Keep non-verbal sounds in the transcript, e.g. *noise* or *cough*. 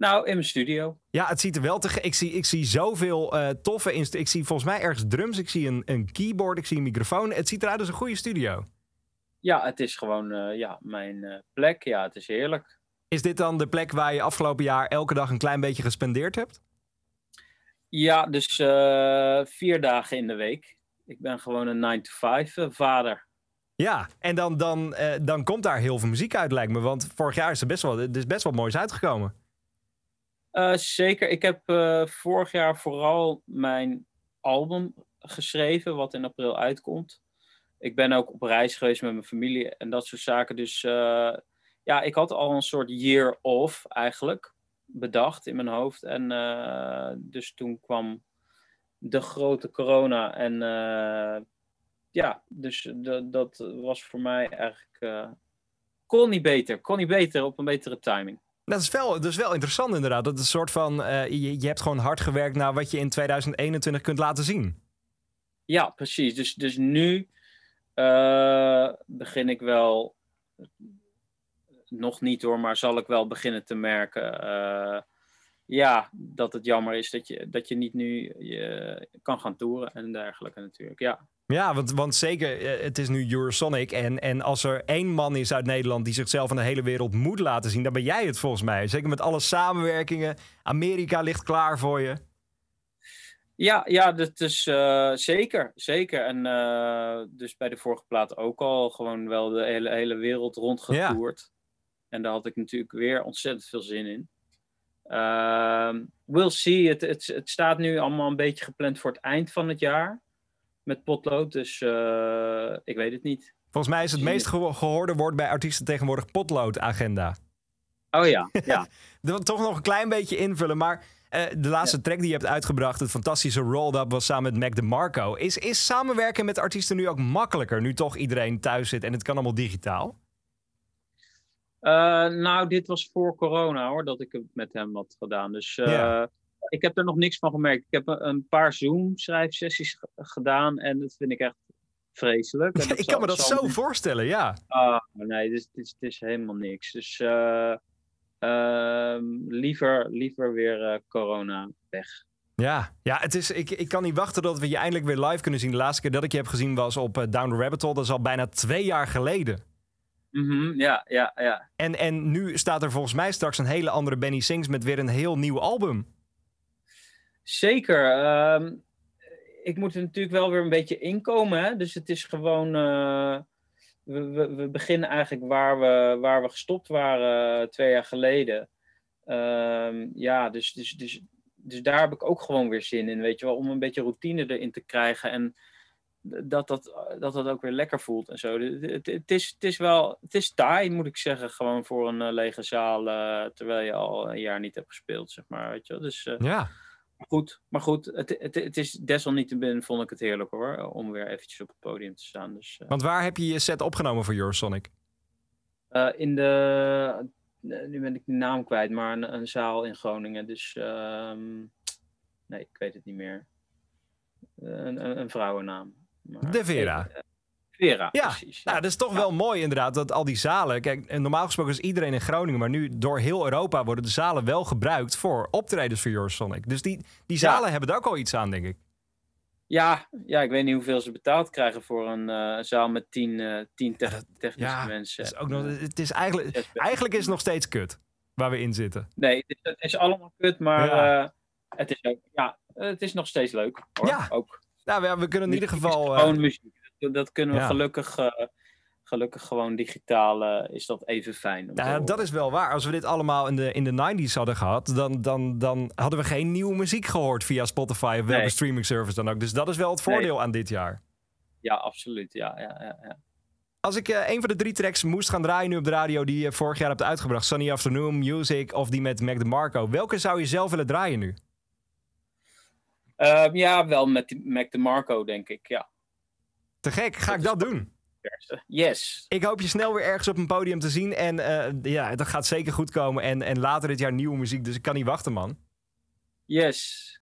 Nou, in mijn studio. Ja, het ziet er wel te Ik zie, ik zie zoveel eh, toffe inst Ik zie volgens mij ergens drums, ik zie een, een keyboard, ik zie een microfoon. Het ziet eruit als een goede studio. Ja, het is gewoon eh, ja, mijn eh, plek. Ja, het is heerlijk. Is dit dan de plek waar je afgelopen jaar elke dag een klein beetje gespendeerd hebt? Ja, dus vier dagen in de week. Ik ben gewoon een 9-to-5 vader. Ja, en dan, dan, dan komt daar heel veel muziek uit, lijkt me. Want vorig jaar is er best wel, er is best wel moois uitgekomen. Eh, zeker. Ik heb eh, vorig jaar vooral mijn album geschreven, wat in april uitkomt. Ik ben ook op reis geweest met mijn familie en dat soort zaken. Dus eh, ja, ik had al een soort year off eigenlijk bedacht in mijn hoofd. En dus toen kwam de grote corona. En ja, dus dat was voor mij eigenlijk. kon niet beter. Kon niet beter op een betere timing. Dat is wel, dus wel interessant inderdaad. Dat is een soort van, eh, je, hebt gewoon hard gewerkt naar wat je in 2021 kunt laten zien. Ja, precies. Dus, dus nu eh, begin ik wel, nog niet hoor, maar zal ik wel beginnen te merken... Eh, ja, dat het jammer is dat je, dat je niet nu je kan gaan toeren en dergelijke natuurlijk. Ja, ja, want, want zeker, eh, het is nu Eurosonic. En, en als er één man is uit Nederland die zichzelf aan de hele wereld moet laten zien, dan ben jij het volgens mij. Zeker met alle samenwerkingen. Amerika ligt klaar voor je. Ja, ja, dat is eh, zeker, zeker. En eh, dus bij de vorige plaat ook al gewoon wel de hele, hele wereld rondgevoerd. En daar had ik natuurlijk weer ontzettend veel zin in. Ehm, we'll see. Het, het, het staat nu allemaal een beetje gepland voor het eind van het jaar met potlood. Dus eh, ik weet het niet. Volgens mij is het meest gehoorde woord bij artiesten tegenwoordig potloodagenda. Oh ja, *laughs* ja. *laughs* Toch nog een klein beetje invullen, maar eh, de laatste track die je hebt uitgebracht, het fantastische Rolled Up, was samen met Mac DeMarco. Is, is samenwerken met artiesten nu ook makkelijker, nu toch iedereen thuis zit en het kan allemaal digitaal? Eh, nou, dit was voor corona hoor, dat ik het met hem had gedaan. Dus ik heb er nog niks van gemerkt. Ik heb een paar Zoom-schrijfsessies gedaan en dat vind ik echt vreselijk. *laughs* ik kan me dat zo, voorstellen, ja. Ah, nee, het is, is helemaal niks. Dus eh, ehm, liever, liever weer eh, corona weg. Ja, ja het is, ik, ik kan niet wachten dat we je eindelijk weer live kunnen zien. De laatste keer dat ik je heb gezien was op eh, Down the Rabbit Hole. Dat is al bijna twee jaar geleden. Mm ja, ja, ja. En, en nu staat er volgens mij straks een hele andere Benny Sings met weer een heel nieuw album. Zeker. Ehm, ik moet er natuurlijk wel weer een beetje inkomen. Dus het is gewoon. Eh, we, we, we, beginnen eigenlijk waar we, waar we gestopt waren eh, twee jaar geleden. Ehm, ja, dus, dus, dus, dus daar heb ik ook gewoon weer zin in. Weet je wel, om een beetje routine erin te krijgen. En dat dat, dat, dat ook weer lekker voelt en zo. Het, het, is, het is wel, het is taai, moet ik zeggen, gewoon voor een eh, lege zaal, terwijl je al een jaar niet hebt gespeeld, zeg maar, weet je wel. Dus, ja. Goed, maar goed, het, het, het is desalniettemin vond ik het heerlijk hoor, om weer eventjes op het podium te staan. Dus, eh. Want waar heb je je set opgenomen voor Eurosonic? Sonic? Eh, in de, eh, nu ben ik de naam kwijt, maar een, een zaal in Groningen. Dus ehm, nee, ik weet het niet meer. Een, een, een vrouwennaam. Maar... de Vera ja, precies. Ja. Nou, dat is toch wel mooi inderdaad, dat al die zalen... Kijk, normaal gesproken is iedereen in Groningen... maar nu door heel Europa worden de zalen wel gebruikt... voor optredens voor Sonic. Dus die, die zalen hebben daar ook al iets aan, denk ik. Ja, ja, ik weet niet hoeveel ze betaald krijgen voor een eh, zaal met tien, eh, tien technische ja, mensen. Is ook nog, het is eigenlijk, eigenlijk is het nog steeds kut waar we in zitten. Nee, het is, het is allemaal kut, maar eh, het, is ook, ja, het is nog steeds leuk. Hoor. Ja, ook. Nou, ja, we kunnen in ieder geval. gewoon muziek dat kunnen we gelukkig, eh, gelukkig gewoon digitaal eh, is dat even fijn. Ja, dat is wel waar. Als we dit allemaal in de, in de 90s hadden gehad, dan, dan, dan hadden we geen nieuwe muziek gehoord via Spotify of welke streaming service dan ook. Dus dat is wel het voordeel aan dit jaar. Ja, absoluut. ja, ja. ja. ja. Als ik eh, een van de drie tracks moest gaan draaien nu op de radio die je vorig jaar hebt uitgebracht, Sunny Afternoon Music of die met Mac DeMarco, welke zou je zelf willen draaien nu? Ehm, ja, wel met Mac DeMarco, denk ik. Ja, te gek, ga ik dat doen. Yes. Ik hoop je snel weer ergens op een podium te zien. En eh, ja, dat gaat zeker goed komen. En, en later dit jaar nieuwe muziek, dus ik kan niet wachten, man. Yes.